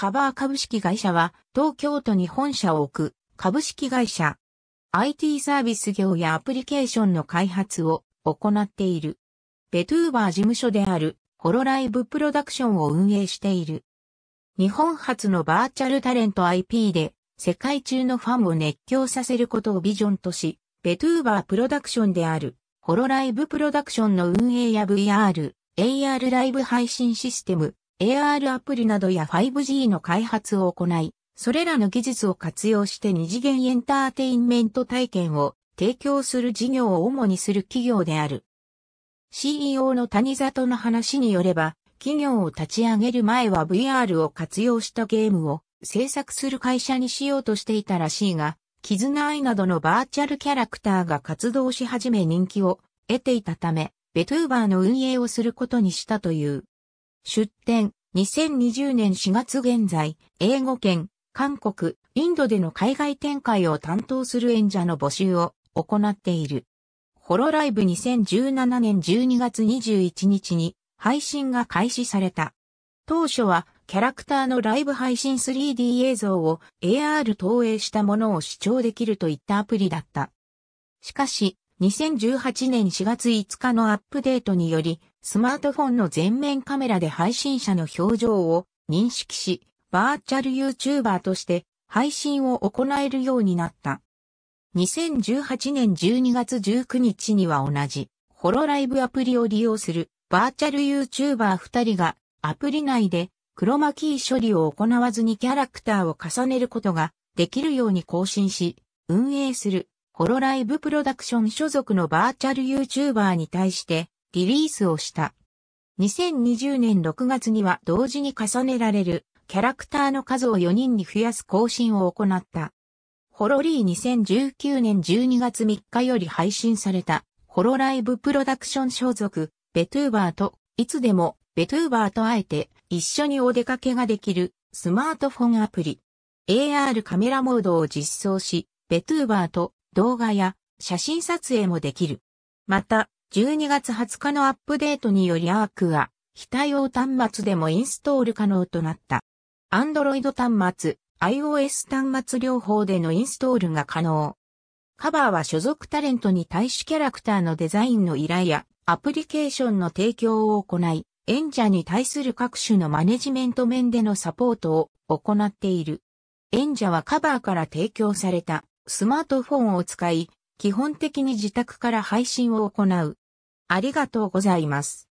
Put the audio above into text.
カバー株式会社は東京都に本社を置く株式会社。IT サービス業やアプリケーションの開発を行っている。ベトゥーバー事務所であるホロライブプロダクションを運営している。日本初のバーチャルタレント IP で世界中のファンを熱狂させることをビジョンとし、ベトゥーバープロダクションであるホロライブプロダクションの運営や VR、AR ライブ配信システム、AR アプリなどや 5G の開発を行い、それらの技術を活用して二次元エンターテインメント体験を提供する事業を主にする企業である。CEO の谷里の話によれば、企業を立ち上げる前は VR を活用したゲームを制作する会社にしようとしていたらしいが、絆愛などのバーチャルキャラクターが活動し始め人気を得ていたため、ベトゥーバーの運営をすることにしたという。出展、2020年4月現在、英語圏、韓国、インドでの海外展開を担当する演者の募集を行っている。ホロライブ2017年12月21日に配信が開始された。当初はキャラクターのライブ配信 3D 映像を AR 投影したものを視聴できるといったアプリだった。しかし、2018年4月5日のアップデートにより、スマートフォンの全面カメラで配信者の表情を認識し、バーチャル YouTuber として配信を行えるようになった。2018年12月19日には同じ、ホロライブアプリを利用するバーチャル YouTuber 2人がアプリ内でクロマキー処理を行わずにキャラクターを重ねることができるように更新し、運営するホロライブプロダクション所属のバーチャル YouTuber に対してリリースをした。2020年6月には同時に重ねられるキャラクターの数を4人に増やす更新を行った。ホロリー2019年12月3日より配信されたホロライブプロダクション所属ベトゥーバーといつでもベトゥーバーと会えて一緒にお出かけができるスマートフォンアプリ AR カメラモードを実装しベトゥーバーと動画や写真撮影もできる。また、12月20日のアップデートによりアークは、非対応端末でもインストール可能となった。Android 端末、iOS 端末両方でのインストールが可能。カバーは所属タレントに対しキャラクターのデザインの依頼やアプリケーションの提供を行い、演者に対する各種のマネジメント面でのサポートを行っている。演者はカバーから提供されたスマートフォンを使い、基本的に自宅から配信を行う。ありがとうございます。